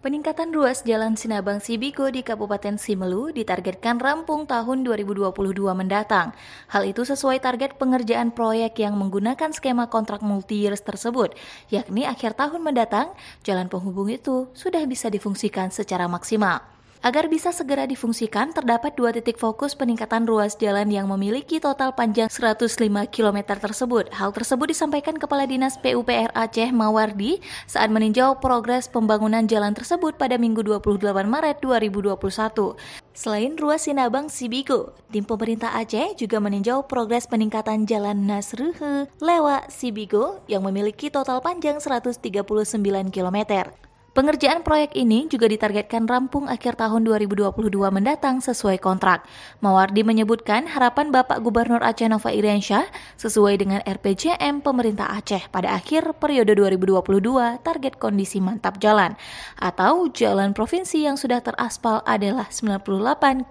Peningkatan ruas Jalan Sinabang Sibigo di Kabupaten Simelu ditargetkan rampung tahun 2022 mendatang. Hal itu sesuai target pengerjaan proyek yang menggunakan skema kontrak multi-years tersebut, yakni akhir tahun mendatang, jalan penghubung itu sudah bisa difungsikan secara maksimal. Agar bisa segera difungsikan, terdapat dua titik fokus peningkatan ruas jalan yang memiliki total panjang 105 km tersebut. Hal tersebut disampaikan Kepala Dinas PUPR Aceh Mawardi saat meninjau progres pembangunan jalan tersebut pada Minggu 28 Maret 2021. Selain ruas Sinabang Sibigo, tim pemerintah Aceh juga meninjau progres peningkatan jalan Nasruhe Lewa Sibigo yang memiliki total panjang 139 km. Pengerjaan proyek ini juga ditargetkan rampung akhir tahun 2022 mendatang sesuai kontrak. Mawardi menyebutkan harapan Bapak Gubernur Aceh Nova Iriansyah sesuai dengan RPJM pemerintah Aceh pada akhir periode 2022 target kondisi mantap jalan atau jalan provinsi yang sudah teraspal adalah 98,65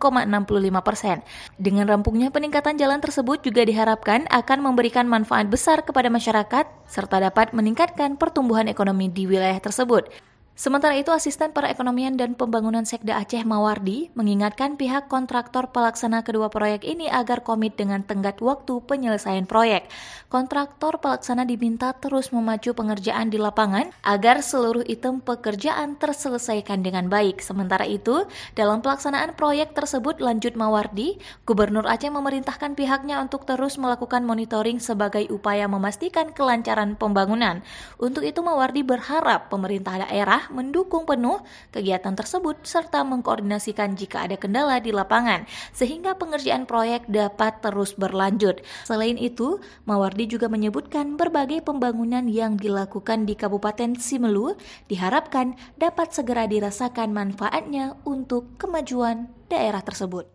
persen. Dengan rampungnya peningkatan jalan tersebut juga diharapkan akan memberikan manfaat besar kepada masyarakat serta dapat meningkatkan pertumbuhan ekonomi di wilayah tersebut. Sementara itu, Asisten Perekonomian dan Pembangunan Sekda Aceh Mawardi mengingatkan pihak kontraktor pelaksana kedua proyek ini agar komit dengan tenggat waktu penyelesaian proyek. Kontraktor pelaksana diminta terus memacu pengerjaan di lapangan agar seluruh item pekerjaan terselesaikan dengan baik. Sementara itu, dalam pelaksanaan proyek tersebut lanjut Mawardi, Gubernur Aceh memerintahkan pihaknya untuk terus melakukan monitoring sebagai upaya memastikan kelancaran pembangunan. Untuk itu, Mawardi berharap pemerintah daerah mendukung penuh kegiatan tersebut serta mengkoordinasikan jika ada kendala di lapangan sehingga pengerjaan proyek dapat terus berlanjut. Selain itu, Mawardi juga menyebutkan berbagai pembangunan yang dilakukan di Kabupaten Simelu diharapkan dapat segera dirasakan manfaatnya untuk kemajuan daerah tersebut.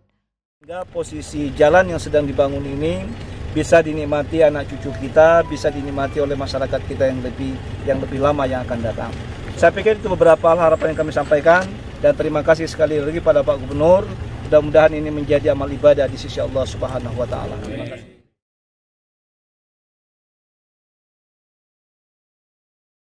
Hingga posisi jalan yang sedang dibangun ini bisa dinikmati anak cucu kita, bisa dinikmati oleh masyarakat kita yang lebih yang lebih lama yang akan datang. Saya pikir itu beberapa hal harapan yang kami sampaikan dan terima kasih sekali lagi pada Pak Gubernur. Mudah-mudahan ini menjadi amal ibadah di sisi Allah Subhanahu wa taala. Terima kasih.